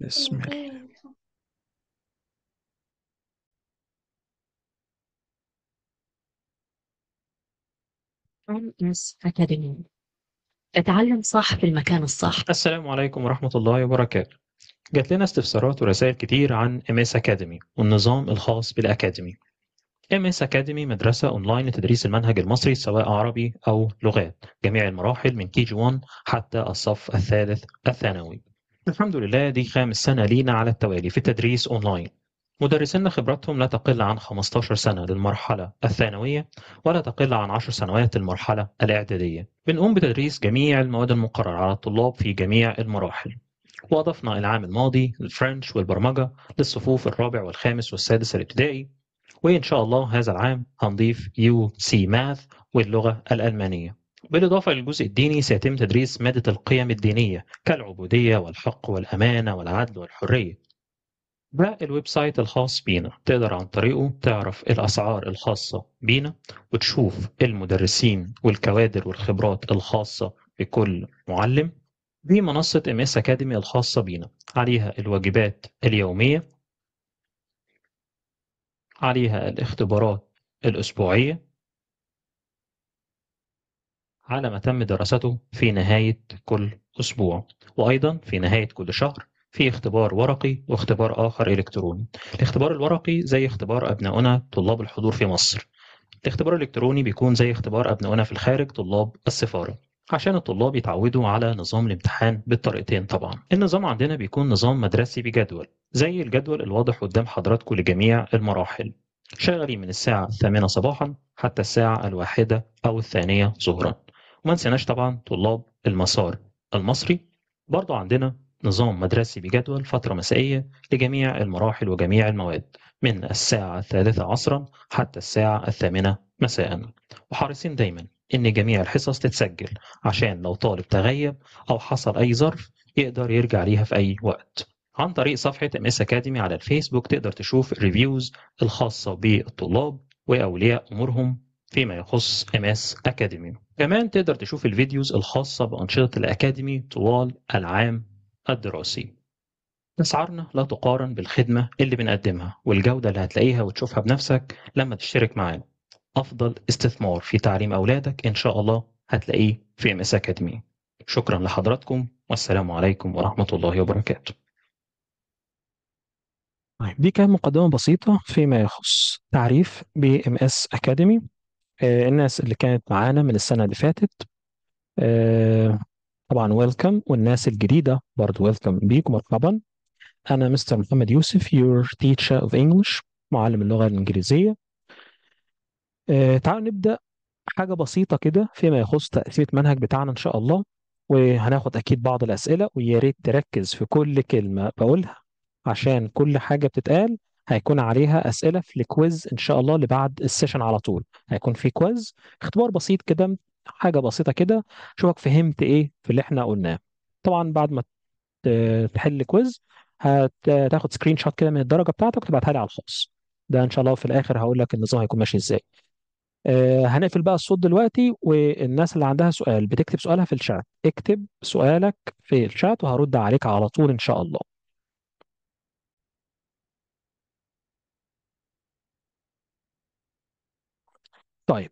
بسم الله بخير اتعلم صح في المكان الصح السلام عليكم ورحمة الله وبركاته جات لنا استفسارات ورسائل كتير عن MS Academy والنظام الخاص بالأكاديمي ام اس اكاديمي مدرسه اونلاين لتدريس المنهج المصري سواء عربي او لغات جميع المراحل من كي جي 1 حتى الصف الثالث الثانوي الحمد لله دي خامس سنه لينا على التوالي في التدريس اونلاين مدرسينا خبراتهم لا تقل عن 15 سنة للمرحلة الثانوية ولا تقل عن 10 سنوات للمرحلة الإعدادية. بنقوم بتدريس جميع المواد المقررة على الطلاب في جميع المراحل. وأضفنا العام الماضي الفرنش والبرمجة للصفوف الرابع والخامس والسادس الابتدائي وإن شاء الله هذا العام هنضيف يو سي ماث واللغة الألمانية بالإضافة للجزء الديني سيتم تدريس مادة القيم الدينية كالعبودية والحق والأمانة والعدل والحرية ده الويب سايت الخاص بينا تقدر عن طريقه تعرف الأسعار الخاصة بينا وتشوف المدرسين والكوادر والخبرات الخاصة بكل معلم دي منصة ام اس اكاديمي الخاصة بينا عليها الواجبات اليومية عليها الاختبارات الأسبوعية على ما تم دراسته في نهاية كل أسبوع وأيضا في نهاية كل شهر في اختبار ورقي واختبار آخر إلكتروني الاختبار الورقي زي اختبار أبناؤنا طلاب الحضور في مصر الاختبار الإلكتروني بيكون زي اختبار أبناؤنا في الخارج طلاب السفارة عشان الطلاب يتعودوا على نظام الامتحان بالطريقتين طبعا النظام عندنا بيكون نظام مدرسي بجدول زي الجدول الواضح قدام حضراتكم لجميع المراحل شغالين من الساعة 8 صباحا حتى الساعة الواحدة أو الثانية ظهرا وما نسيناش طبعا طلاب المسار المصري برضه عندنا نظام مدرسي بجدول فترة مسائية لجميع المراحل وجميع المواد من الساعة الثالثة عصرا حتى الساعة الثامنة مساء وحريصين دايما إن جميع الحصص تتسجل عشان لو طالب تغيب أو حصل أي ظرف يقدر يرجع ليها في أي وقت عن طريق صفحة MS Academy على الفيسبوك تقدر تشوف الريفيوز الخاصة بالطلاب وأولياء أمورهم فيما يخص MS Academy كمان تقدر تشوف الفيديوز الخاصة بأنشطة الأكاديمي طوال العام الدراسي أسعارنا لا تقارن بالخدمة اللي بنقدمها والجودة اللي هتلاقيها وتشوفها بنفسك لما تشترك معانا افضل استثمار في تعليم اولادك ان شاء الله هتلاقيه في ام اس اكاديمي شكرا لحضراتكم والسلام عليكم ورحمه الله وبركاته طيب دي كانت مقدمه بسيطه فيما يخص تعريف بي ام اس اكاديمي آه، الناس اللي كانت معانا من السنه اللي فاتت آه، طبعا ويلكم والناس الجديده برضو ويلكم بيك مرحبا انا مستر محمد يوسف يور تيتشر اوف انجلش معلم اللغه الانجليزيه آه تعالوا نبدأ حاجة بسيطة كده فيما يخص تقسيمة المنهج بتاعنا إن شاء الله وهناخد أكيد بعض الأسئلة ويا ريت تركز في كل كلمة بقولها عشان كل حاجة بتتقال هيكون عليها أسئلة في الكويز إن شاء الله اللي بعد السيشن على طول هيكون في كويز اختبار بسيط كده حاجة بسيطة كده شوفك فهمت إيه في اللي إحنا قلناه طبعا بعد ما تحل الكويز هتاخد سكرين شوت كده من الدرجة بتاعتك وتبعتها لي على الخاص ده إن شاء الله في الآخر هقول لك النظام هيكون ماشي إزاي آه، هنقفل بقى الصوت دلوقتي والناس اللي عندها سؤال بتكتب سؤالها في الشات اكتب سؤالك في الشات وهرد عليك على طول إن شاء الله طيب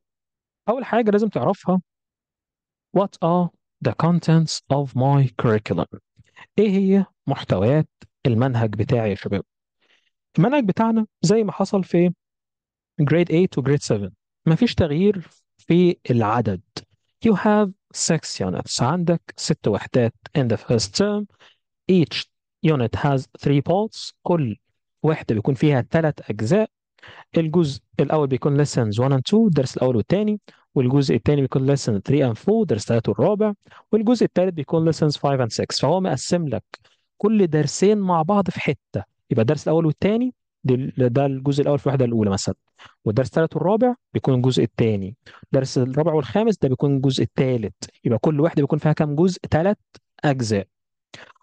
أول حاجة لازم تعرفها What are the contents of my curriculum إيه هي محتويات المنهج بتاعي يا شباب المنهج بتاعنا زي ما حصل في grade 8 to grade 7 ما فيش تغيير في العدد you have six units عندك ست وحدات in the first term each unit has three parts كل وحدة بيكون فيها ثلاث أجزاء الجزء الأول بيكون lessons 1 and 2 الدرس الأول والثاني والجزء الثاني بيكون lessons 3 and 4 درس الثالث والرابع والجزء الثالث بيكون lessons 5 and 6 فهو مقسم لك كل درسين مع بعض في حتة يبقى الدرس الأول والثاني ده الجزء الاول في الوحده الاولى مثلا والدرس الثالث والرابع بيكون الجزء الثاني الدرس الرابع والخامس ده بيكون الجزء الثالث يبقى كل وحده بيكون فيها كام جزء ثلاث اجزاء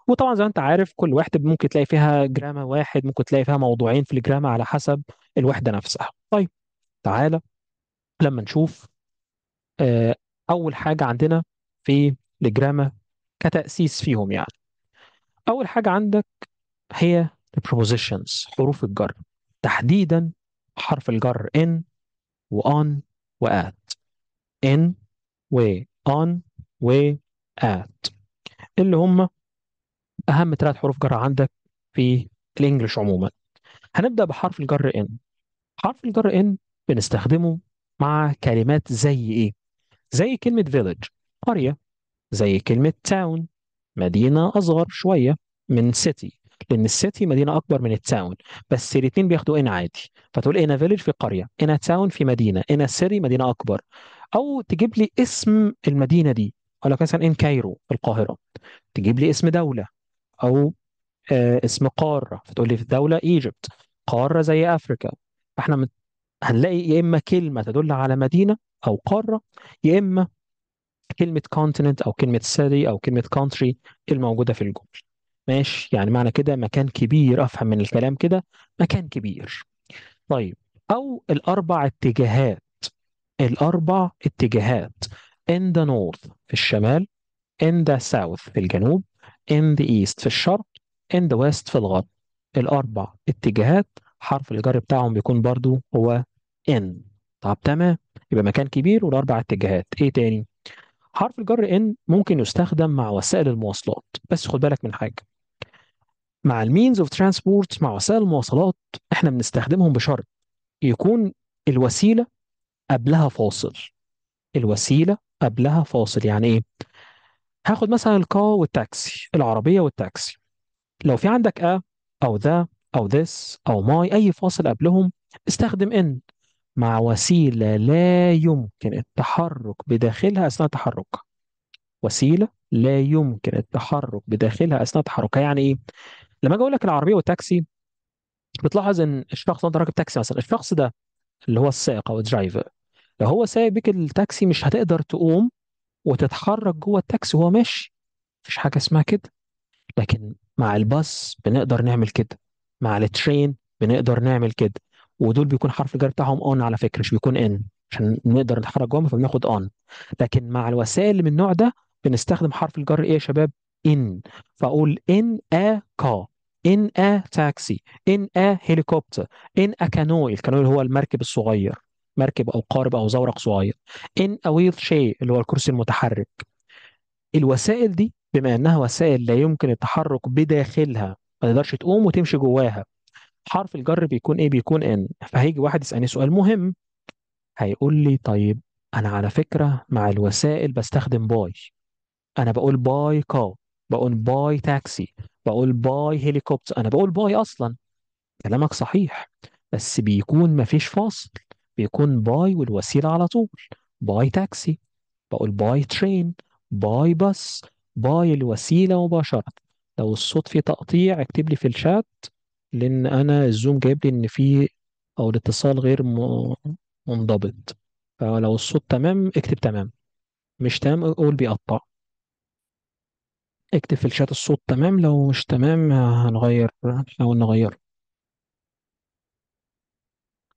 وطبعا زي ما انت عارف كل وحده ممكن تلاقي فيها جراما واحد ممكن تلاقي فيها موضوعين في الجراما على حسب الوحده نفسها طيب تعالى لما نشوف آه، اول حاجه عندنا في الجراما كتأسيس فيهم يعني اول حاجه عندك هي البروبوزيشنز حروف الجر تحديدا حرف الجر in وon وات in وon وات اللي هم اهم ثلاث حروف جر عندك في الانجليش عموما هنبدا بحرف الجر ان حرف الجر ان بنستخدمه مع كلمات زي ايه زي كلمه فيليج قريه زي كلمه تاون مدينه اصغر شويه من سيتي لان السيتي مدينه اكبر من التاون بس الاثنين بياخدوا ان عادي فتقول إيه، انا فيلج في قريه انا تاون في مدينه انا سيري مدينه اكبر او تجيب لي اسم المدينه دي اقول لك مثلا ان كايرو في القاهره تجيب لي اسم دوله او آه اسم قاره فتقول لي في الدوله ايجيبت قاره زي افريكا فاحنا هنلاقي يا اما كلمه تدل على مدينه او قاره يا اما كلمه كونتيننت او كلمه سيتي او كلمه كونتري الموجوده في الجمله ماشي يعني معنى كده مكان كبير أفهم من الكلام كده مكان كبير طيب أو الأربع اتجاهات الأربع اتجاهات in the north في الشمال in the south في الجنوب in the east في الشرق in the west في الغرب الأربع اتجاهات حرف الجر بتاعهم بيكون برضو هو in طب تمام يبقى مكان كبير والأربع اتجاهات إيه تاني؟ حرف الجر ان ممكن يستخدم مع وسائل المواصلات بس خد بالك من حاجه مع المينز اوف ترانسبورت مع وسائل المواصلات احنا بنستخدمهم بشرط يكون الوسيله قبلها فاصل الوسيله قبلها فاصل يعني ايه هاخد مثلا الكا والتاكسي العربيه والتاكسي لو في عندك ا او ذا او ذس او ماي اي فاصل قبلهم استخدم ان مع وسيله لا يمكن التحرك بداخلها اثناء تحركها وسيله لا يمكن التحرك بداخلها اثناء تحركها يعني ايه لما اجي اقول لك العربيه والتاكسي بتلاحظ ان الشخص انت راكب تاكسي مثلا الشخص ده اللي هو السائق او الدرايفر لو هو سايق بيك التاكسي مش هتقدر تقوم وتتحرك جوه التاكسي وهو ماشي مفيش حاجه اسمها كده لكن مع الباص بنقدر نعمل كده مع الترين بنقدر نعمل كده ودول بيكون حرف الجر بتاعهم اون على فكره مش بيكون ان عشان نقدر نتحرك جوه فبناخد اون لكن مع الوسائل اللي من النوع ده بنستخدم حرف الجر ايه يا شباب in فأقول in a car in a taxi in a helicopter in a canoe الكانوي اللي هو المركب الصغير مركب أو قارب أو زورق صغير in a wheelchair اللي هو الكرسي المتحرك الوسائل دي بما انها وسائل لا يمكن التحرك بداخلها ما تقدرش تقوم وتمشي جواها حرف الجر بيكون ايه بيكون ان فهيجي واحد يسالني سؤال مهم هيقول لي طيب انا على فكره مع الوسائل بستخدم باي انا بقول باي كا بقول باي تاكسي بقول باي هليكوبتر انا بقول باي اصلا كلامك صحيح بس بيكون مفيش فاصل بيكون باي والوسيلة على طول باي تاكسي بقول باي ترين باي بس باي الوسيلة مباشرة لو الصوت فيه تقطيع اكتب لي في الشات لأن أنا الزوم جايب لي إن في أو الاتصال غير منضبط فلو الصوت تمام اكتب تمام مش تمام قول بيقطع اكتب في الشات الصوت تمام لو مش تمام آه، هنغير هنحاول نغيره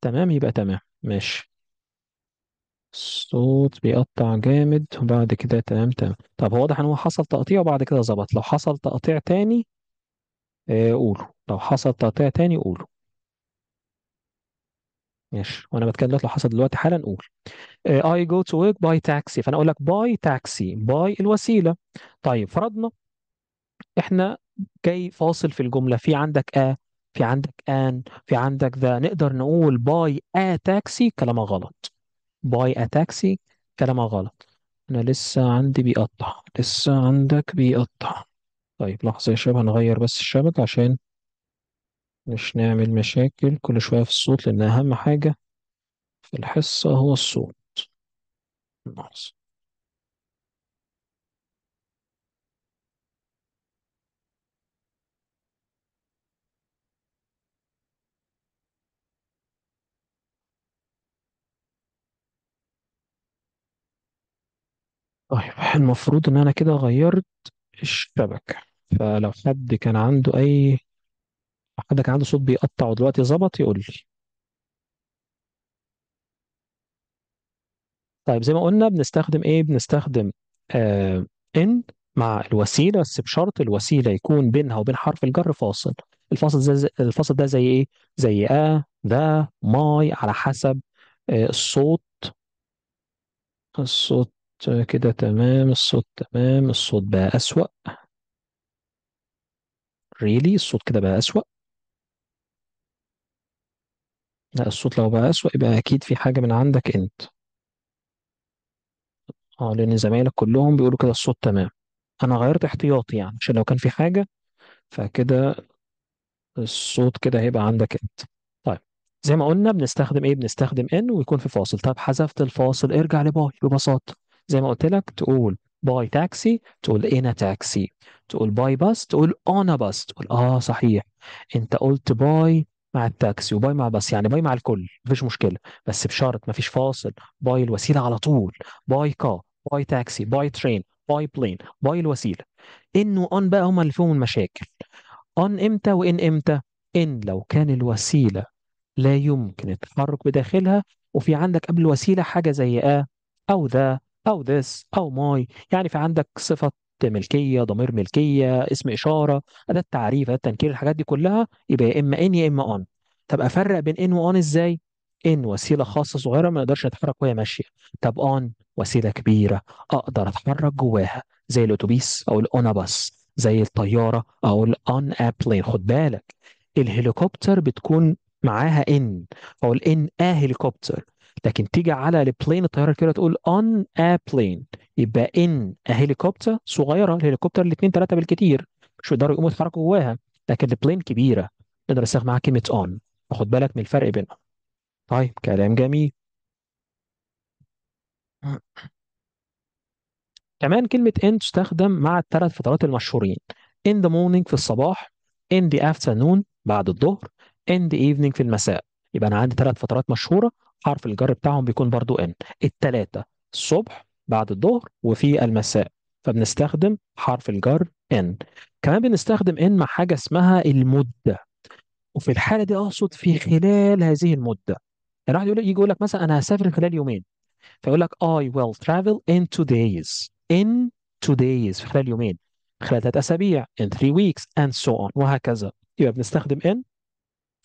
تمام يبقى تمام ماشي الصوت بيقطع جامد وبعد كده تمام تمام طب واضح ان هو حصل تقطيع وبعد كده ظبط لو حصل تقطيع تاني آه، قوله لو حصل تقطيع تاني قوله ماشي وانا بتكلم دلوقتي لو حصل دلوقتي حالا قول اي جو تو ورك باي تاكسي فانا اقول لك باي تاكسي باي الوسيله طيب فرضنا احنا جاي فاصل في الجملة في عندك آه في عندك آن في عندك ذا نقدر نقول باي آ تاكسي كلامها غلط باي آ تاكسي كلامها غلط أنا لسه عندي بيقطع لسه عندك بيقطع طيب لحظة يا شباب هنغير بس الشبكة عشان مش نعمل مشاكل كل شوية في الصوت لأن أهم حاجة في الحصة هو الصوت لحظة طيب المفروض ان انا كده غيرت الشبكة فلو حد كان عنده اي حد كان عنده صوت بيقطع ودلوقتي ظبط يقول لي طيب زي ما قلنا بنستخدم ايه بنستخدم آه ان مع الوسيلة بس بشرط الوسيلة يكون بينها وبين حرف الجر فاصل الفاصل زي الفاصل ده زي ايه زي ا ذا ماي على حسب آه الصوت الصوت كده تمام الصوت تمام الصوت بقى أسوأ ريلي really? الصوت كده بقى أسوأ لا الصوت لو بقى أسوأ يبقى أكيد في حاجة من عندك أنت اه لأن زمايلك كلهم بيقولوا كده الصوت تمام أنا غيرت احتياطي يعني عشان لو كان في حاجة فكده الصوت كده هيبقى عندك أنت طيب زي ما قلنا بنستخدم ايه بنستخدم ان ويكون في فاصل طب حذفت الفاصل ارجع لباي ببساطة زي ما قلت لك تقول باي تاكسي تقول انا تاكسي تقول باي باس تقول انا باس تقول اه صحيح انت قلت باي مع التاكسي وباي مع الباص يعني باي مع الكل مفيش مشكله بس بشرط مفيش فاصل باي الوسيله على طول باي كا باي تاكسي باي ترين باي بلين باي الوسيله ان وان بقى هما اللي فيهم المشاكل ان امتى وان امتى ان لو كان الوسيله لا يمكن التحرك بداخلها وفي عندك قبل الوسيله حاجه زي ا آه او ذا أو this أو my يعني في عندك صفة ملكية ضمير ملكية اسم إشارة أداة تعريف أداة تنكير الحاجات دي كلها يبقى يا إما إن يا إما أون طب أفرق بين إن وأون إزاي؟ إن وسيلة خاصة صغيرة ما أقدرش أتحرك وهي ماشية طب أون وسيلة كبيرة أقدر أتحرك جواها زي الأتوبيس أو الأونابس زي الطيارة أو الأون أبلين خد بالك الهليكوبتر بتكون معاها ان فهو الان آه هليكوبتر لكن تيجي على البلين الطياره الكبيره تقول اون ا بلين يبقى ان ا هليكوبتر صغيره الهليكوبتر الاثنين ثلاثه بالكثير مش يقدروا يقوموا يتحركوا جواها لكن البلين كبيره نقدر نستخدم معاها كلمه اون واخد بالك من الفرق بينهم طيب كلام جميل كمان كلمة ان تستخدم مع الثلاث فترات المشهورين in the morning في الصباح in the afternoon بعد الظهر in the evening في المساء يبقى أنا عندي ثلاث فترات مشهورة حرف الجر بتاعهم بيكون برضو ان التلاتة الصبح بعد الظهر وفي المساء فبنستخدم حرف الجر ان كمان بنستخدم ان مع حاجة اسمها المدة وفي الحالة دي أقصد في خلال هذه المدة الواحد يقول يجي يقول لك مثلا أنا هسافر خلال يومين فيقول لك I will travel in two days in two days في خلال يومين خلال ثلاث أسابيع in three weeks and so on وهكذا يبقى بنستخدم in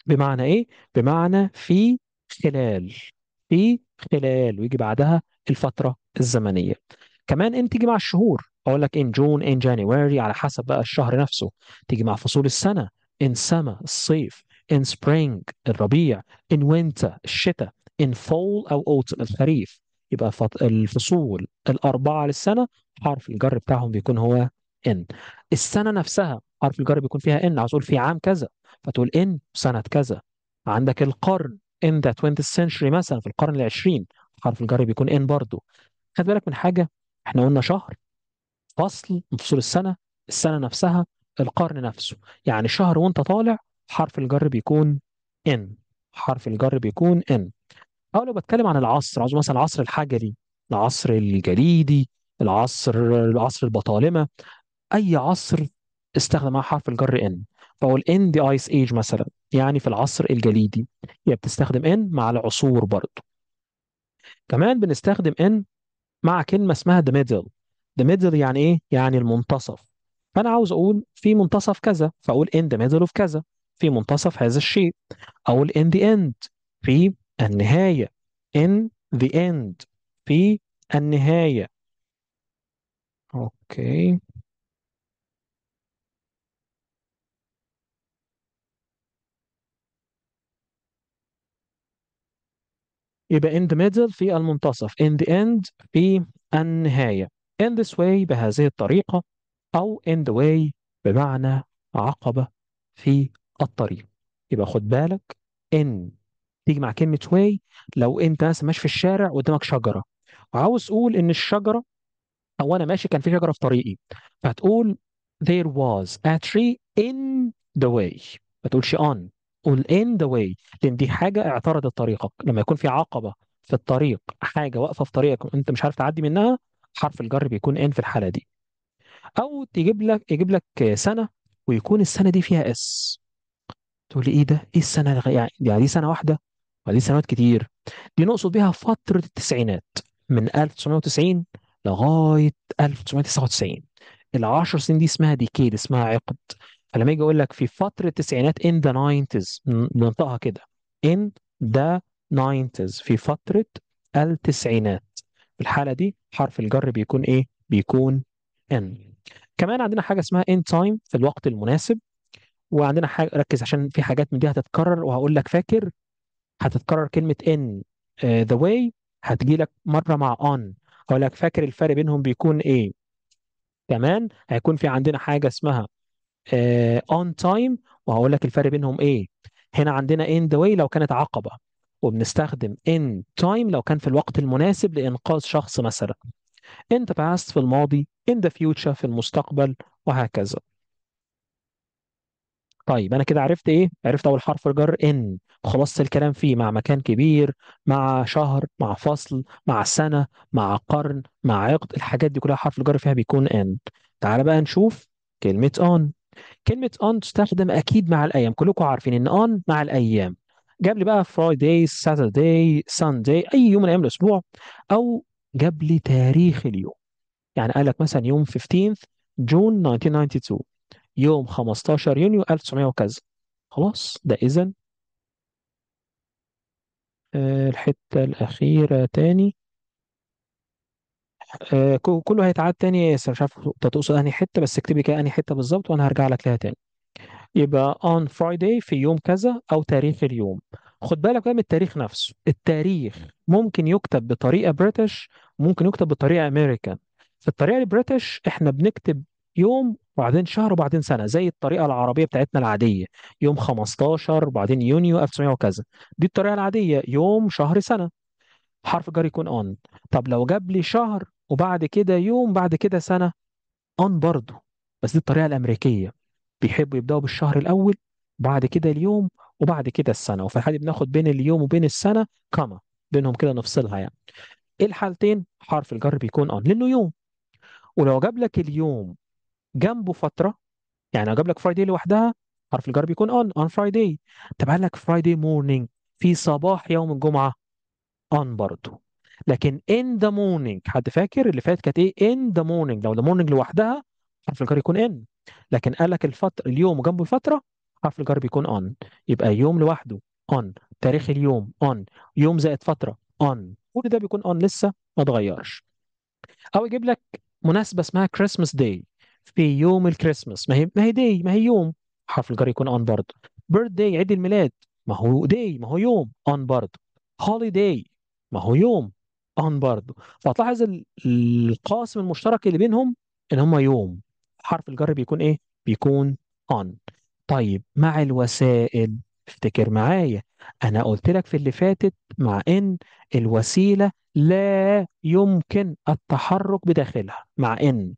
بمعنى إيه؟ بمعنى في خلال في خلال ويجي بعدها الفترة الزمنية كمان ان تيجي مع الشهور اقول لك ان جون ان جانيوري على حسب بقى الشهر نفسه تيجي مع فصول السنة ان سما الصيف ان سبرينج الربيع ان وينتر الشتاء ان فول او اوتم الخريف يبقى الفصول الأربعة للسنة حرف الجر بتاعهم بيكون هو ان السنة نفسها حرف الجر بيكون فيها ان عاوز اقول في عام كذا فتقول ان سنة كذا عندك القرن in the 20th century مثلا في القرن العشرين حرف الجر بيكون ان برضه خد بالك من حاجه احنا قلنا شهر فصل من فصول السنه السنه نفسها القرن نفسه يعني شهر وانت طالع حرف الجر بيكون ان حرف الجر بيكون ان او لو بتكلم عن العصر عاوز مثلا العصر الحجري العصر الجليدي العصر العصر البطالمه اي عصر استخدم حرف الجر ان فهو الان دي ايس ايج مثلا يعني في العصر الجليدي هي يعني بتستخدم ان مع العصور برضه كمان بنستخدم ان مع كلمه اسمها the middle the middle يعني ايه يعني المنتصف فانا عاوز اقول في منتصف كذا فاقول in the middle of كذا في منتصف هذا الشيء اقول in the end في النهايه in the end في النهايه اوكي يبقى in the middle في المنتصف in the end في النهاية in this way بهذه الطريقة أو in the way بمعنى عقبة في الطريق يبقى خد بالك in تيجي مع كلمة way لو أنت مثلا ماشي في الشارع قدامك شجرة وعاوز تقول إن الشجرة أو أنا ماشي كان في شجرة في طريقي فهتقول there was a tree in the way ما تقولش on قول ان ذا واي لان دي حاجه اعترضت طريقك لما يكون في عقبه في الطريق حاجه واقفه في طريقك انت مش عارف تعدي منها حرف الجر بيكون ان في الحاله دي او تجيب لك يجيب لك سنه ويكون السنه دي فيها اس تقول لي ايه ده ايه السنه يعني،, يعني دي سنه واحده ولا دي سنوات كتير دي نقصد بيها فتره التسعينات من 1990 لغايه 1999 العشر سنين دي اسمها ديكيد اسمها عقد فلما يجي يقول لك في فتره التسعينات in the 90s بننطقها كده in the 90s في فتره التسعينات في الحاله دي حرف الجر بيكون ايه بيكون in كمان عندنا حاجه اسمها in time في الوقت المناسب وعندنا حاجه ركز عشان في حاجات من دي هتتكرر وهقول لك فاكر هتتكرر كلمه in ذا آه، واي هتجي لك مره مع on هقول لك فاكر الفرق بينهم بيكون ايه كمان هيكون في عندنا حاجه اسمها اون آه، تايم وهقول لك الفرق بينهم ايه هنا عندنا ان ذا واي لو كانت عقبه وبنستخدم ان تايم لو كان في الوقت المناسب لانقاذ شخص مثلا in the past في الماضي in the future في المستقبل وهكذا طيب انا كده عرفت ايه عرفت اول حرف الجر ان خلصت الكلام فيه مع مكان كبير مع شهر مع فصل مع سنه مع قرن مع عقد الحاجات دي كلها حرف الجر فيها بيكون ان تعال بقى نشوف كلمه on كلمه اون تستخدم اكيد مع الايام كلكم عارفين ان اون مع الايام جاب لي بقى فرايداي ساترداي سانداي اي يوم من ايام الاسبوع او جاب لي تاريخ اليوم يعني قال لك مثلا يوم 15 جون 1992 يوم 15 يونيو 1900 وكذا خلاص ده اذا آه، الحته الاخيره تاني آه، كله هيتعاد تاني مش عارف انت تقصد انهي حته بس اكتبي كده انهي حته بالظبط وانا هرجع لك لها تاني يبقى on Friday في يوم كذا او تاريخ اليوم خد بالك بقى من التاريخ نفسه التاريخ ممكن يكتب بطريقه بريتش ممكن يكتب بطريقه امريكان في الطريقه البريتش احنا بنكتب يوم وبعدين شهر وبعدين سنه زي الطريقه العربيه بتاعتنا العاديه يوم 15 وبعدين يونيو 1900 وكذا دي الطريقه العاديه يوم شهر سنه حرف الجر يكون اون طب لو جاب لي شهر وبعد كده يوم بعد كده سنة أون برضه بس دي الطريقة الأمريكية بيحبوا يبدأوا بالشهر الأول بعد كده اليوم وبعد كده السنة وفي الحالة بناخد بين اليوم وبين السنة كما بينهم كده نفصلها يعني إيه الحالتين حرف الجر بيكون أون لأنه يوم ولو جاب لك اليوم جنبه فترة يعني لو جاب لك فرايداي لوحدها حرف الجر بيكون أون أون فرايداي طب قال لك فرايداي مورنينج في صباح يوم الجمعة أون برضه لكن in the morning حد فاكر اللي فات كانت ايه in the morning لو the morning لوحدها حرف الجر يكون ان لكن قال لك الفتره اليوم وجنبه الفتره حرف الجر بيكون اون يبقى يوم لوحده اون تاريخ اليوم اون يوم زائد فتره اون كل ده بيكون اون لسه ما اتغيرش او يجيب لك مناسبه اسمها كريسماس داي في يوم الكريسماس ما هي ما هي داي ما هي يوم حرف الجر يكون اون برضه بيرث داي عيد الميلاد ما هو داي ما هو يوم اون برضه هوليداي ما هو يوم ان برضه فتلاحظ القاسم المشترك اللي بينهم ان هم يوم حرف الجر بيكون ايه بيكون ان طيب مع الوسائل افتكر معايا انا قلت لك في اللي فاتت مع ان الوسيله لا يمكن التحرك بداخلها مع ان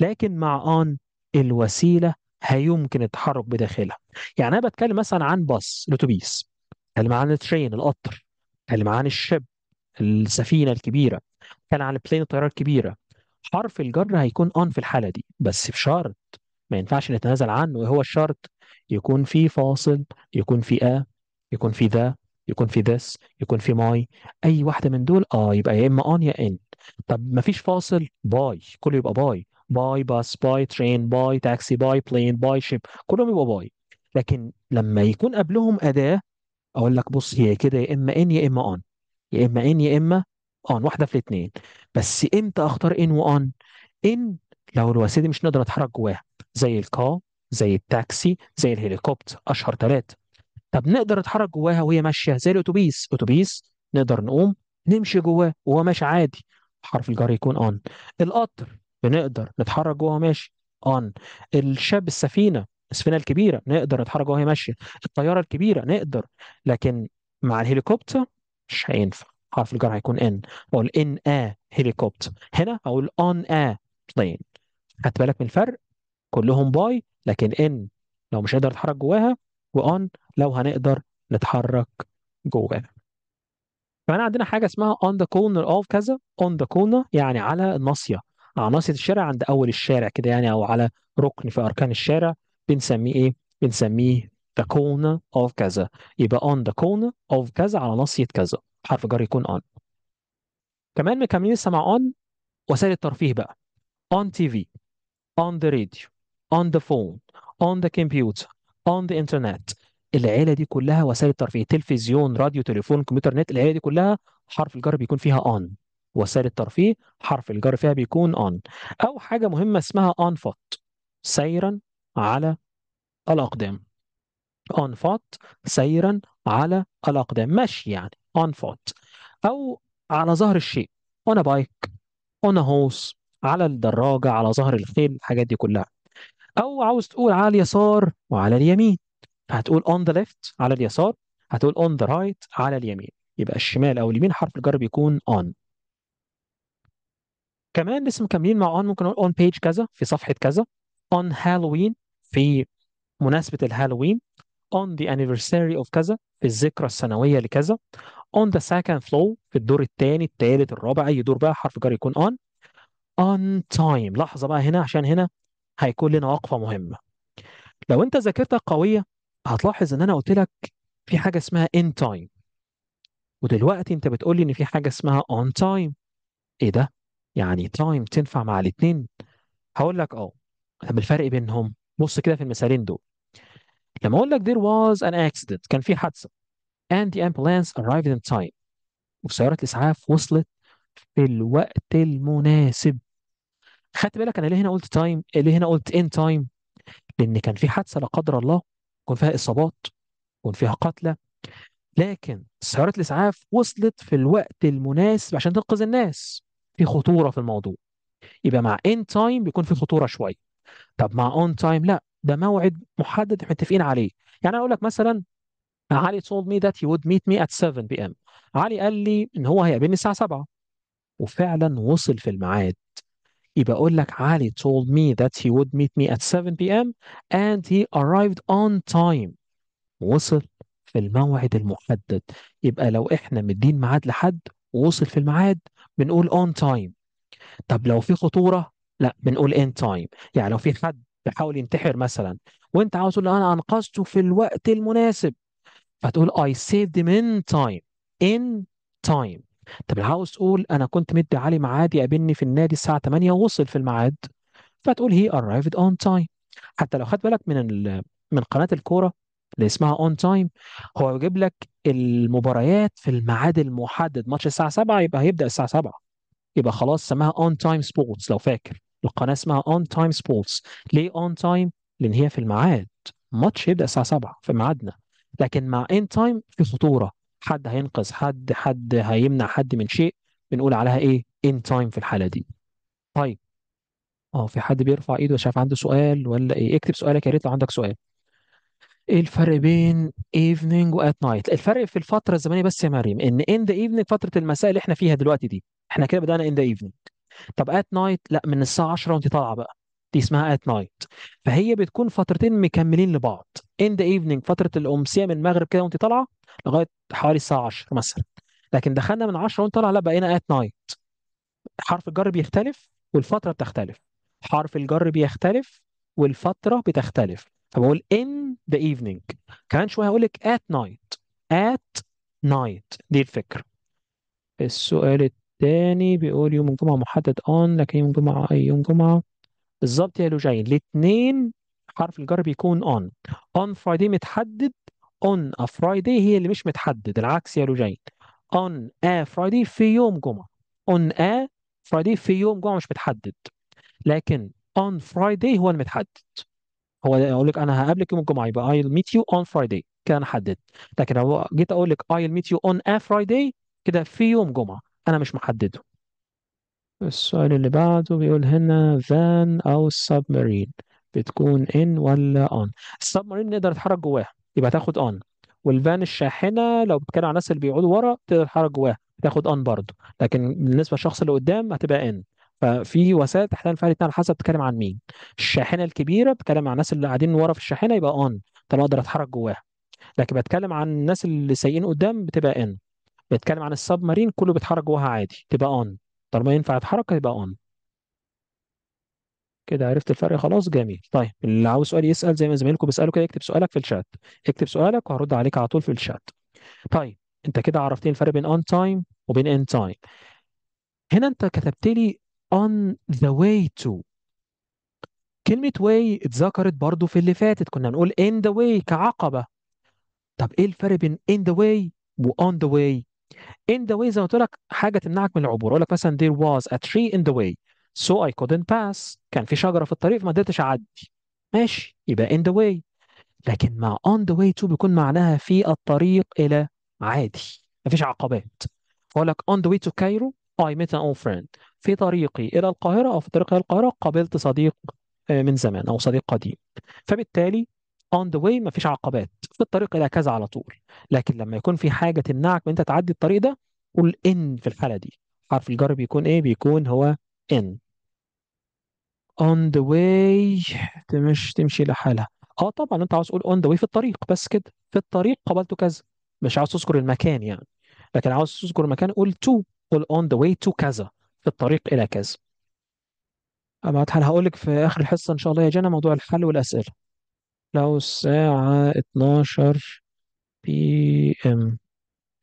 لكن مع ان الوسيله هيمكن التحرك بداخلها يعني انا بتكلم مثلا عن باص الاتوبيس بتكلم عن الترين القطر بتكلم عن الشب السفينه الكبيره كان عن بلين الطياره الكبيره حرف الجر هيكون اون في الحاله دي بس بشرط ما ينفعش نتنازل عنه هو الشرط يكون في فاصل يكون في ا يكون في ذا يكون في ذس يكون في ماي اي واحده من دول اه يبقى يا اما اون يا ان طب ما فيش فاصل باي كله يبقى باي باي باس باي ترين باي تاكسي باي بلين باي شيب كلهم يبقوا باي لكن لما يكون قبلهم اداه اقول لك بص هي كده يا اما ان يا اما اون يا اما ان يا اما اون واحده في الاثنين بس امتى اختار ان وان ان لو الوسيله دي مش نقدر اتحرك جواها زي الكا زي التاكسي زي الهليكوبتر اشهر ثلاثه طب نقدر نتحرك جواها وهي ماشيه زي الاتوبيس اتوبيس نقدر نقوم نمشي جواه وهو ماشي عادي حرف الجر يكون اون القطر بنقدر نتحرك جواه ماشي اون الشاب السفينه السفينه الكبيره نقدر نتحرك وهي ماشيه الطياره الكبيره نقدر لكن مع الهليكوبتر مش هينفع حرف الجر هيكون ان اقول ان ا هليكوبتر هنا اقول اون ا بلين خدت بالك من الفرق كلهم باي لكن ان لو مش هنقدر نتحرك جواها وان لو هنقدر نتحرك جواها كمان عندنا حاجه اسمها اون ذا كورنر اوف كذا اون ذا كورنر يعني على الناصيه على ناصيه الشارع عند اول الشارع كده يعني او على ركن في اركان الشارع بنسميه ايه بنسميه the corner of كذا يبقى on the corner of كذا على ناصية كذا حرف جر يكون on كمان مكملين لسه مع on وسائل الترفيه بقى on TV on the radio on the phone on the computer on the internet العيلة دي كلها وسائل الترفيه تلفزيون راديو تليفون كمبيوتر نت العيلة دي كلها حرف الجر بيكون فيها on وسائل الترفيه حرف الجر فيها بيكون on أو حاجة مهمة اسمها on foot سيرا على الأقدام on foot سيرا على الأقدام مشي يعني on foot أو على ظهر الشيء on a bike on a horse على الدراجة على ظهر الخيل الحاجات دي كلها أو عاوز تقول على اليسار وعلى اليمين هتقول on the left على اليسار هتقول on the right على اليمين يبقى الشمال أو اليمين حرف الجر بيكون on كمان لسه مكملين مع on ممكن نقول on page كذا في صفحة كذا on Halloween في مناسبة الهالوين on the anniversary of كذا في الذكرى السنويه لكذا on the second floor في الدور الثاني الثالث الرابع اي دور بقى حرف جر يكون on on time لحظه بقى هنا عشان هنا هيكون لنا وقفه مهمه لو انت ذاكرتك قويه هتلاحظ ان انا قلت لك في حاجه اسمها in time ودلوقتي انت بتقول لي ان في حاجه اسمها on time ايه ده يعني time تنفع مع الاثنين هقول لك اه طب الفرق بينهم بص كده في المثالين دول لما اقول لك there was an accident كان في حادثه and the ambulance arrived in time وسياره الاسعاف وصلت في الوقت المناسب خدت بالك انا ليه هنا قلت تايم ليه هنا قلت ان تايم لان كان في حادثه لا قدر الله يكون فيها اصابات يكون فيها قتلى لكن سياره الاسعاف وصلت في الوقت المناسب عشان تنقذ الناس في خطوره في الموضوع يبقى مع ان تايم بيكون في خطوره شويه طب مع اون تايم لا ده موعد محدد متفقين عليه يعني اقول لك مثلا علي told me that he would meet me at 7 p.m. علي قال لي ان هو هيقابلني الساعه 7 وفعلا وصل في الميعاد يبقى اقول لك علي told me that he would meet me at 7 p.m. and he arrived on time وصل في الموعد المحدد يبقى لو احنا مدين ميعاد لحد ووصل في الميعاد بنقول on time طب لو في خطوره لا بنقول in time يعني لو في حد بيحاول ينتحر مثلا وانت عاوز تقول له انا انقذته في الوقت المناسب فتقول I saved him in time in time طب لو عاوز تقول انا كنت مدي علي معادي يقابلني في النادي الساعه 8 ووصل في الميعاد فتقول هي arrived on time حتى لو خد بالك من من قناه الكوره اللي اسمها اون تايم هو يجيب لك المباريات في الميعاد المحدد ماتش الساعه 7 يبقى هيبدا الساعه 7 يبقى خلاص سماها اون تايم سبورتس لو فاكر القناه اسمها اون تايم سبورتس ليه اون تايم لان هي في الميعاد ماتش يبدا الساعه 7 في ميعادنا لكن مع ان تايم في خطوره حد هينقذ حد حد هيمنع حد من شيء بنقول عليها ايه ان تايم في الحاله دي طيب اه في حد بيرفع ايده شايف عنده سؤال ولا ايه اكتب سؤالك يا ريت لو عندك سؤال ايه الفرق بين ايفنينج وات نايت الفرق في الفتره الزمنيه بس يا مريم ان ان ذا ايفنينج فتره المساء اللي احنا فيها دلوقتي دي احنا كده بدانا ان ذا ايفنينج طب ات نايت لا من الساعه 10 وانت طالعه بقى دي اسمها ات نايت فهي بتكون فترتين مكملين لبعض ان ذا ايفنينج فتره الامسيه من المغرب كده وانت طالعه لغايه حوالي الساعه 10 مثلا لكن دخلنا من 10 وانت طالعه لا بقينا ات نايت حرف الجر بيختلف والفتره بتختلف حرف الجر بيختلف والفتره بتختلف فبقول in the evening كمان شويه هقول لك ات نايت ات نايت دي الفكره السؤال تاني بيقول يوم الجمعة محدد on لكن يوم الجمعة أي آه، يوم جمعة بالظبط يا لوجين الاتنين حرف الجر بيكون on on Friday متحدد on a Friday هي اللي مش متحدد العكس يا لوجين on a Friday في يوم جمعة on a Friday في يوم جمعة مش متحدد لكن on Friday هو المتحدد هو اقول لك انا هقابلك يوم الجمعه يبقى I'll meet you on Friday كده انا حددت لكن لو جيت اقول لك I'll meet you on a Friday كده في يوم جمعه أنا مش محدده السؤال اللي بعده بيقول هنا فان أو سبمارين بتكون ان ولا اون السبمارين نقدر نتحرك جواها يبقى تاخد اون والفان الشاحنة لو بتتكلم عن الناس اللي بيقعدوا ورا تقدر تتحرك جواها تاخد اون برضه لكن بالنسبة للشخص اللي قدام هتبقى ان ففي وسائل تحتها الفعل على حسب بتتكلم عن مين الشاحنة الكبيرة بتتكلم عن الناس اللي قاعدين ورا في الشاحنة يبقى اون طب اقدر اتحرك جواها لكن بتكلم عن الناس اللي سايقين قدام بتبقى ان بيتكلم عن السب مارين كله بيتحرك جواها عادي تبقى اون طالما ينفع يتحرك هيبقى اون كده عرفت الفرق خلاص جميل طيب اللي عاوز سؤال يسال زي ما زمايلكم بيسالوا كده اكتب سؤالك في الشات اكتب سؤالك وهرد عليك على طول في الشات طيب انت كده عرفتني الفرق بين اون تايم وبين ان تايم هنا انت كتبت لي اون ذا واي تو كلمة واي اتذكرت برضو في اللي فاتت كنا نقول ان ذا واي كعقبة طب ايه الفرق بين ان ذا واي و اون ذا واي in the way زي ما قلت لك حاجه تمنعك من العبور اقول لك مثلا there was a tree in the way so I couldn't pass كان في شجره في الطريق فما قدرتش اعدي ماشي يبقى in the way لكن مع on the way to بيكون معناها في الطريق الى عادي مفيش عقبات اقول لك on the way to Cairo I met an old friend في طريقي الى القاهره او في طريقي الى القاهره قابلت صديق آه، من زمان او صديق قديم فبالتالي اون ذا واي مفيش عقبات في الطريق الى كذا على طول لكن لما يكون في حاجه تمنعك من انت تعدي الطريق ده قول ان في الحاله دي حرف الجر بيكون ايه بيكون هو ان اون ذا واي مش تمشي لحالها اه طبعا انت عاوز تقول اون ذا واي في الطريق بس كده في الطريق قابلت كذا مش عاوز تذكر المكان يعني لكن عاوز تذكر المكان قول تو قول اون ذا واي تو كذا في الطريق الى كذا أما هقول لك في اخر الحصه ان شاء الله يا جنى موضوع الحل والاسئله لو الساعة اتناشر بي ام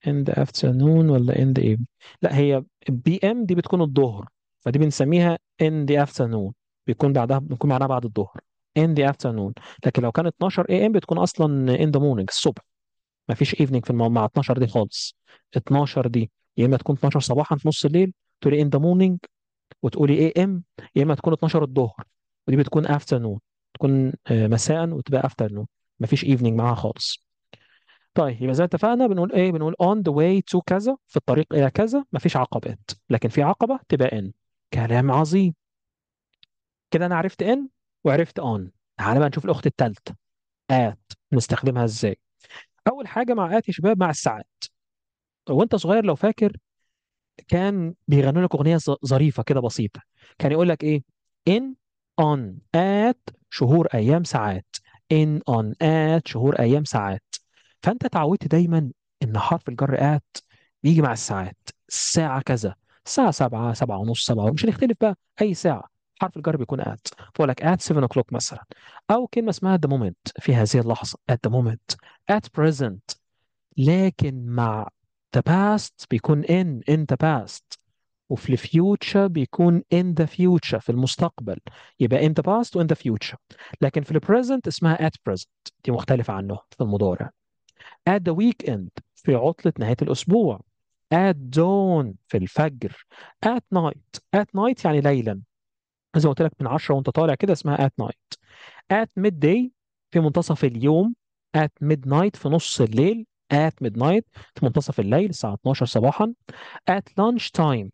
in the afternoon ولا in the evening لا هي بي ام دي بتكون الظهر فدي بنسميها in the afternoon بيكون بعدها بيكون معناها بعد الظهر in the afternoon لكن لو كان 12 اي ام بتكون اصلا in the morning الصبح ما فيش ايفنينج في الموضوع مع 12 دي خالص 12 دي يا اما تكون 12 صباحا في نص الليل تقولي in the morning وتقولي اي ام يا اما تكون 12 الظهر ودي بتكون afternoon تكون آه، مساء وتبقى افترنون مفيش ايفنينج معاها خالص طيب يبقى زي ما اتفقنا بنقول ايه بنقول اون ذا واي تو كذا في الطريق الى كذا مفيش عقبات لكن في عقبه تبقى ان كلام عظيم كده انا عرفت ان وعرفت اون تعالى بقى نشوف الاخت الثالثه ات نستخدمها ازاي اول حاجه مع ات يا شباب مع الساعات وانت صغير لو فاكر كان بيغنوا لك اغنيه ظريفه كده بسيطه كان يقول لك ايه ان on at شهور ايام ساعات in on at شهور ايام ساعات فانت اتعودت دايما ان حرف الجر at بيجي مع الساعات الساعه كذا الساعه 7 سبعة ونص 7 ومش هنختلف بقى اي ساعه حرف الجر بيكون at فأقول لك at 7 o'clock مثلا أو كلمة اسمها the moment في هذه اللحظة at the moment at present لكن مع the past بيكون in in the past وفي الفيوتشر بيكون in the future في المستقبل يبقى in the past وان ذا the future لكن في البريزنت اسمها at present دي مختلفة عنه في المضارع at the weekend في عطلة نهاية الأسبوع at dawn في الفجر at night at night يعني ليلا زي ما قلت لك من 10 وانت طالع كده اسمها at night at midday في منتصف اليوم at midnight في نص الليل at midnight في منتصف الليل الساعه 12 صباحا at lunch time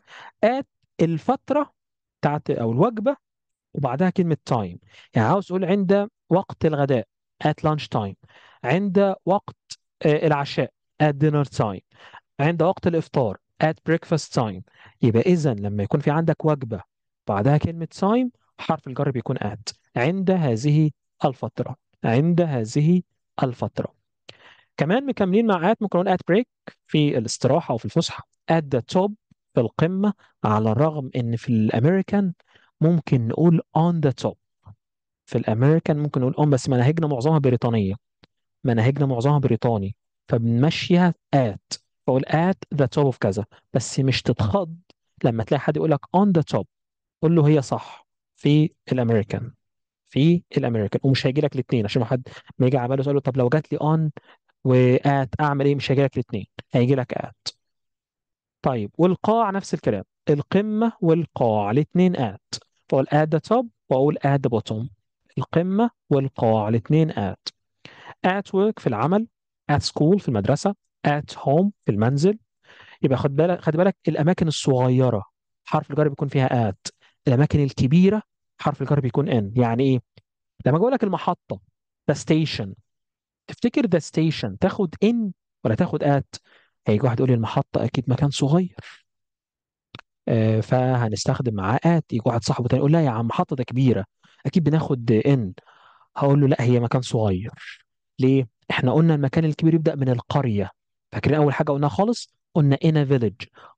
at الفتره بتاعت او الوجبه وبعدها كلمه time يعني عاوز اقول عند وقت الغداء at lunch time عند وقت آه، العشاء at dinner time عند وقت الافطار at breakfast time يبقى اذا لما يكون في عندك وجبه بعدها كلمه time حرف الجر بيكون at عند هذه الفتره عند هذه الفتره كمان مكملين مع ات ممكن نقول ات بريك في الاستراحه وفي الفسحه ات ذا توب في القمه على الرغم ان في الامريكان ممكن نقول اون ذا توب في الامريكان ممكن نقول اون بس مناهجنا معظمها بريطانيه مناهجنا معظمها بريطاني فبنمشيها ات بقول ات ذا توب اوف كذا بس مش تتخض لما تلاقي حد يقول لك اون ذا توب قول له هي صح في الامريكان في الامريكان ومش هيجي لك الاثنين عشان ما حد ما يجي على باله يقول له طب لو جات لي اون وات اعمل ايه مش هيجي لك الاثنين هيجي لك ات طيب والقاع نفس الكلام القمه والقاع الاثنين ات فاقول ات ذا توب واقول ات ذا بوتوم القمه والقاع الاثنين ات ات ورك في العمل ات سكول في المدرسه ات هوم في المنزل يبقى خد بالك خد بالك الاماكن الصغيره حرف الجر بيكون فيها ات الاماكن الكبيره حرف الجر بيكون ان يعني ايه لما اقول لك المحطه ذا ستيشن تفتكر ذا ستيشن تاخد ان ولا تاخد ات هيجي واحد يقول لي المحطة أكيد مكان صغير آه، فهنستخدم معاه ات يجي واحد صاحبه تاني يقول لا يا عم المحطة ده كبيرة أكيد بناخد ان هقول له لا هي مكان صغير ليه؟ إحنا قلنا المكان الكبير يبدأ من القرية فاكرين أول حاجة قلناها خالص قلنا ان فيلج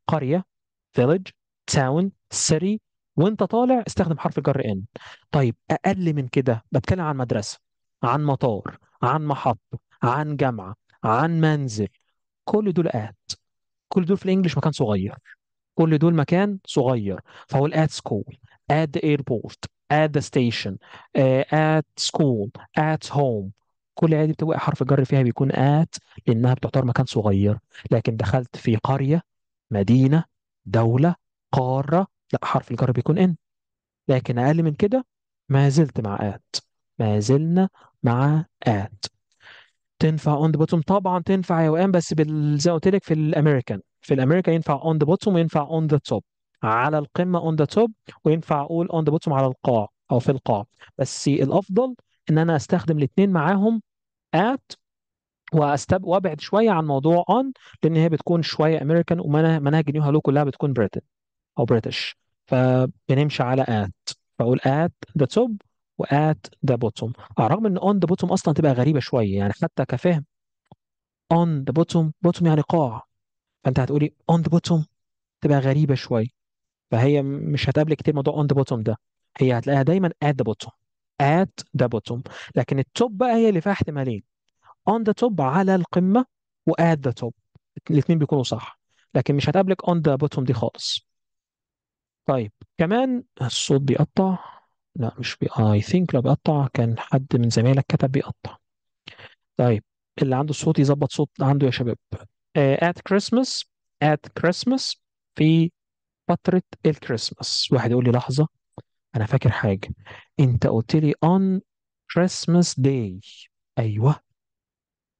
قرية فيلج تاون سيتي وانت طالع استخدم حرف الجر ان طيب اقل من كده بتكلم عن مدرسه عن مطار عن محطة عن جامعة عن منزل كل دول ات كل دول في الانجليش مكان صغير كل دول مكان صغير فهو الات سكول آت إيربورت آت ستيشن آت سكول آه، آت هوم كل عادي بتبقى حرف الجر فيها بيكون آت لأنها بتعتبر مكان صغير لكن دخلت في قرية مدينة دولة قارة لا حرف الجر بيكون إن لكن أقل من كده ما زلت مع آت ما زلنا مع at تنفع اون ذا بوتوم طبعا تنفع يا وئام بس زي ما قلت لك في الامريكان في الامريكان ينفع اون ذا بوتوم وينفع اون ذا توب على القمه اون ذا توب وينفع اقول اون ذا بوتوم على القاع او في القاع بس الافضل ان انا استخدم الاثنين معاهم at واستب وابعد شويه عن موضوع اون لان هي بتكون شويه امريكان ومناهج نيو هالو كلها بتكون بريتن او بريتش فبنمشي على at فاقول at the top وات ذا بوتوم على الرغم ان اون ذا بوتوم اصلا تبقى غريبه شويه يعني حتى كفهم اون ذا بوتوم بوتوم يعني قاع فانت هتقولي اون ذا بوتوم تبقى غريبه شويه فهي مش هتقابل كتير موضوع اون ذا بوتوم ده هي هتلاقيها دايما ات ذا بوتوم ات ذا بوتوم لكن التوب بقى هي اللي فيها احتمالين اون ذا توب على القمه وات ذا توب الاثنين بيكونوا صح لكن مش هتقابلك اون ذا بوتوم دي خالص طيب كمان الصوت بيقطع لا مش بي اي آه، ثينك لو بيقطع كان حد من زمايلك كتب بيقطع طيب اللي عنده الصوت يظبط صوت عنده يا شباب ات كريسمس ات كريسمس في فترة الكريسماس واحد يقول لي لحظة أنا فاكر حاجة أنت قلت لي اون كريسماس داي أيوه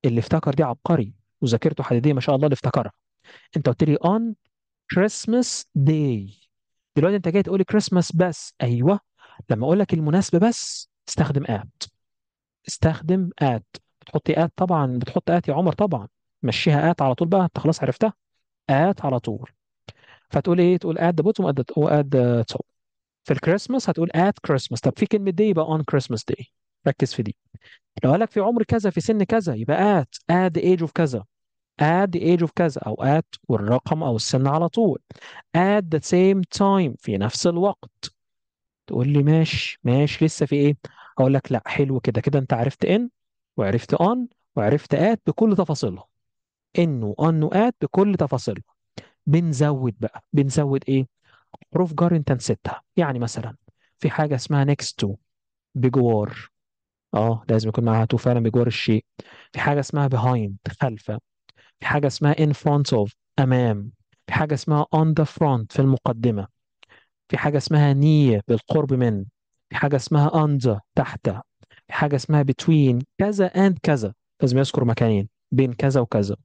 اللي افتكر دي عبقري وذاكرته حديدية ما شاء الله اللي افتكرها أنت قلت لي اون كريسماس داي دلوقتي أنت جاي تقول لي كريسماس بس أيوه لما اقول لك المناسبه بس استخدم ات استخدم ات بتحطي ات طبعا بتحط ات يا عمر طبعا مشيها ات على طول بقى انت خلاص عرفتها ات على طول فتقول ايه تقول ات ذا بوتوم وات ذا توب في الكريسماس هتقول ات كريسماس طب في كلمه دي يبقى اون كريسماس دي ركز في دي لو قال لك في عمر كذا في سن كذا يبقى ات ات ايج اوف كذا اد ايج اوف كذا أو ات والرقم أو السن على طول ات ذا سيم تايم في نفس الوقت تقول لي ماشي ماشي لسه في ايه اقول لك لا حلو كده كده انت عرفت ان وعرفت ان وعرفت ات بكل تفاصيلها ان وان وات بكل تفاصيلها بنزود بقى بنزود ايه حروف جار انت نسيتها يعني مثلا في حاجه اسمها نيكست تو بجوار اه لازم يكون معاها تو فعلا بجوار الشيء في حاجه اسمها بيهايند خلفه في حاجه اسمها ان فرونت اوف امام في حاجه اسمها اون ذا فرونت في المقدمه في حاجة اسمها نية بالقرب من في حاجة اسمها أندر تحت في حاجة اسمها بتوين كذا أند كذا لازم يذكر مكانين بين كذا وكذا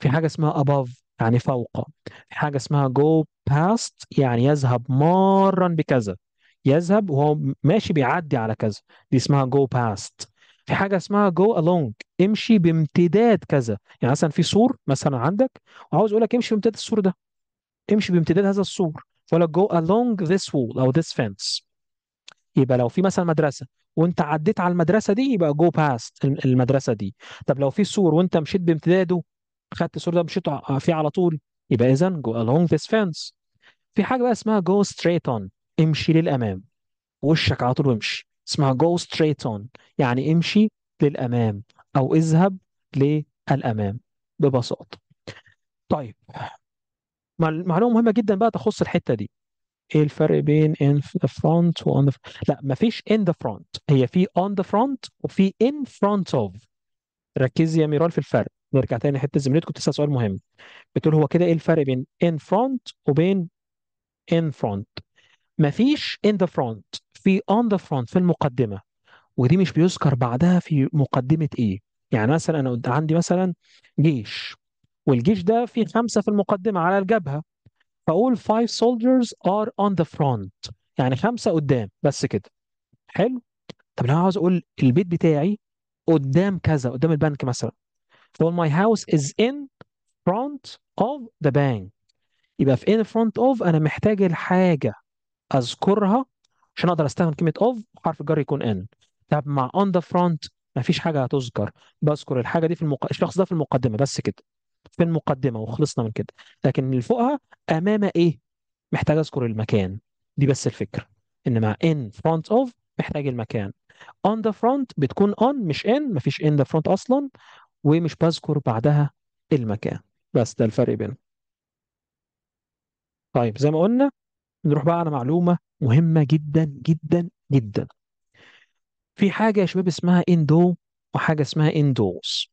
في حاجة اسمها above يعني فوق في حاجة اسمها go past يعني يذهب مارا بكذا يذهب وهو ماشي بيعدي على كذا دي اسمها go past في حاجة اسمها go along امشي بامتداد كذا يعني مثلا في سور مثلا عندك وعاوز اقول لك امشي بامتداد السور ده امشي بامتداد هذا السور ولا جو along this wall او this fence يبقى لو في مثلا مدرسه وانت عديت على المدرسه دي يبقى جو باست المدرسه دي طب لو في سور وانت مشيت بامتداده خدت السور ده مشيت فيه على طول يبقى اذا جو along this fence في حاجه بقى اسمها go straight on امشي للامام وشك على طول وامشي اسمها go straight on يعني امشي للامام او اذهب للامام ببساطه طيب معلومه مهمه جدا بقى تخص الحته دي ايه الفرق بين ان ذا فرونت و ذا لا مفيش ان ذا فرونت هي في اون ذا فرونت وفي ان فرونت اوف ركزي يا ميرال في الفرق نرجع تاني لحته زميلتكم كنت بتسال سؤال مهم بتقول هو كده ايه الفرق بين ان فرونت وبين ان فرونت مفيش ان ذا فرونت في اون ذا فرونت في المقدمه ودي مش بيذكر بعدها في مقدمه ايه يعني مثلا انا عندي مثلا جيش والجيش ده فيه خمسة في المقدمة على الجبهة فأقول five soldiers are on the front يعني خمسة قدام بس كده حلو طب لو عاوز أقول البيت بتاعي قدام كذا قدام البنك مثلا فأقول my house is in front of the bank يبقى في in front of أنا محتاج الحاجة أذكرها عشان أقدر أستخدم كلمة of حرف الجر يكون in طب مع on the front مفيش حاجة هتذكر بذكر الحاجة دي في المق... الشخص ده في المقدمة بس كده في المقدمه وخلصنا من كده لكن اللي فوقها امام ايه محتاج اذكر المكان دي بس الفكره انما ان فرونت اوف محتاج المكان on the front بتكون on مش in مفيش in the front اصلا ومش بذكر بعدها المكان بس ده الفرق بينهم طيب زي ما قلنا نروح بقى على معلومه مهمه جدا جدا جدا في حاجه يا شباب اسمها اندو وحاجه اسمها اندوز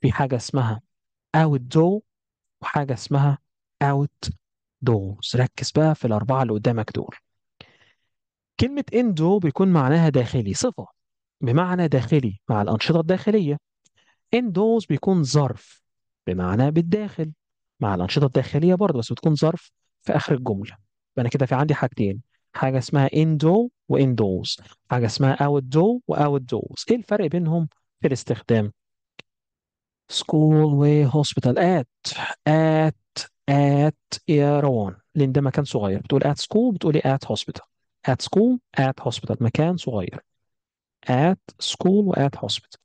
في حاجه اسمها اوت دو وحاجه اسمها اوت دورز ركز بقى في الاربعه اللي قدامك دول كلمه اندو بيكون معناها داخلي صفه بمعنى داخلي مع الانشطه الداخليه اندوز بيكون ظرف بمعنى بالداخل مع الانشطه الداخليه برضه بس بتكون ظرف في اخر الجمله يبقى انا كده في عندي حاجتين حاجه اسمها اندو واندوز حاجه اسمها اوت دو واوت دوز ايه الفرق بينهم في الاستخدام سكول وهوسبيتال ات ات ات ايروان لان ده مكان صغير بتقول ات سكول بتقولي ات هوسبيتال ات سكول ات هوسبيتال مكان صغير ات سكول وات هوسبيتال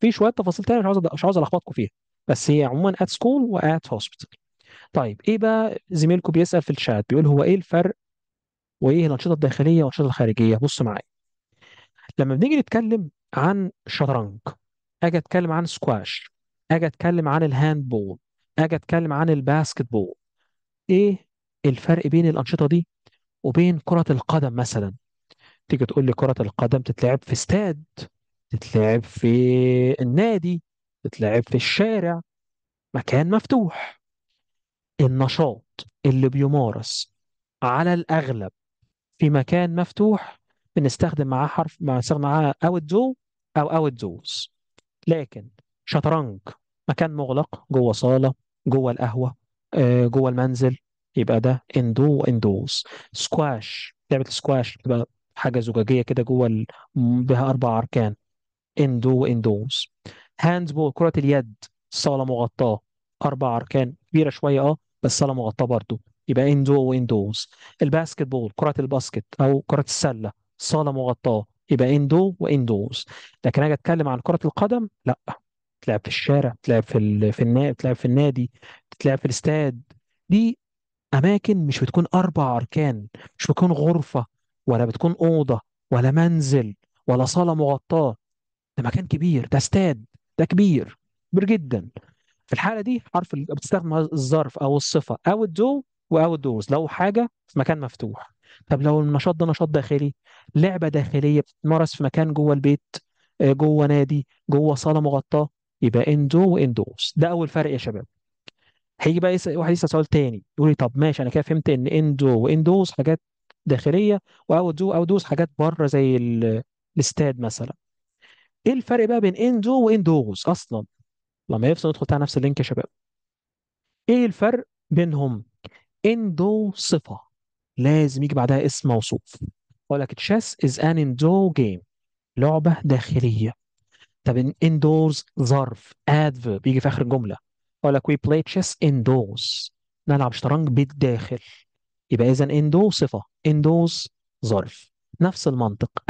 في شويه تفاصيل تانية مش عاوز مش عاوز الخبطكم فيها بس هي عموما ات سكول وات هوسبيتال طيب ايه بقى زميلكم بيسال في الشات بيقول هو ايه الفرق وايه الانشطه الداخليه والانشطه الخارجيه بص معايا لما بنيجي نتكلم عن شطرنج اجي اتكلم عن سكواش اجي اتكلم عن الهاند بول اجي اتكلم عن الباسكت بول ايه الفرق بين الانشطه دي وبين كره القدم مثلا تيجي تقول لي كره القدم تتلعب في استاد تتلعب في النادي تتلعب في الشارع مكان مفتوح النشاط اللي بيمارس على الاغلب في مكان مفتوح بنستخدم معاه حرف بنستخدم معاه اوت دو او اوت دوز لكن شطرنج مكان مغلق جوه صاله جوه القهوه آه، جوه المنزل يبقى ده اندو اندوز سكواش لعبه السكواش بتبقى حاجه زجاجيه كده جوه ال... بها اربع اركان اندو اندوز هاند بول كره اليد صاله مغطاه اربع اركان كبيره شويه اه بس صاله مغطاه برضه يبقى اندو اندوز الباسكت بول كره الباسكت او كره السله صاله مغطاه يبقى اندو واندوز لكن اجي اتكلم عن كرة القدم لا تلعب في الشارع تلعب في في النادي تلعب في النادي تلعب في الاستاد دي اماكن مش بتكون اربع اركان مش بتكون غرفة ولا بتكون اوضة ولا منزل ولا صالة مغطاة ده مكان كبير ده استاد ده كبير كبير جدا في الحالة دي حرف بتستخدم الظرف او الصفة او الدو واوت الدوز لو حاجة في مكان مفتوح طب لو النشاط ده نشاط داخلي لعبة داخلية بتتمارس في مكان جوه البيت آه، جوه نادي جوه صالة مغطاة يبقى اندو واندورس ده أول فرق يا شباب هيجي بقى يسأل واحد يسأل سؤال تاني يقول لي طب ماشي أنا كده فهمت إن اندو واندورس حاجات داخلية وأوت دو أوت دوس حاجات بره زي الاستاد مثلا ايه الفرق بقى بين اندو واندورز اصلا لما يفصل ندخل تحت نفس اللينك يا شباب ايه الفرق بينهم اندو صفه لازم يجي بعدها اسم موصوف اقول لك تشيس از ان اندور جيم لعبه داخليه طب اندورز ظرف adverb بيجي في اخر الجمله اقول لك وي بلاي تشيس اندورز نلعب شطرنج بالداخل يبقى اذا اندور صفه اندورز ظرف نفس المنطق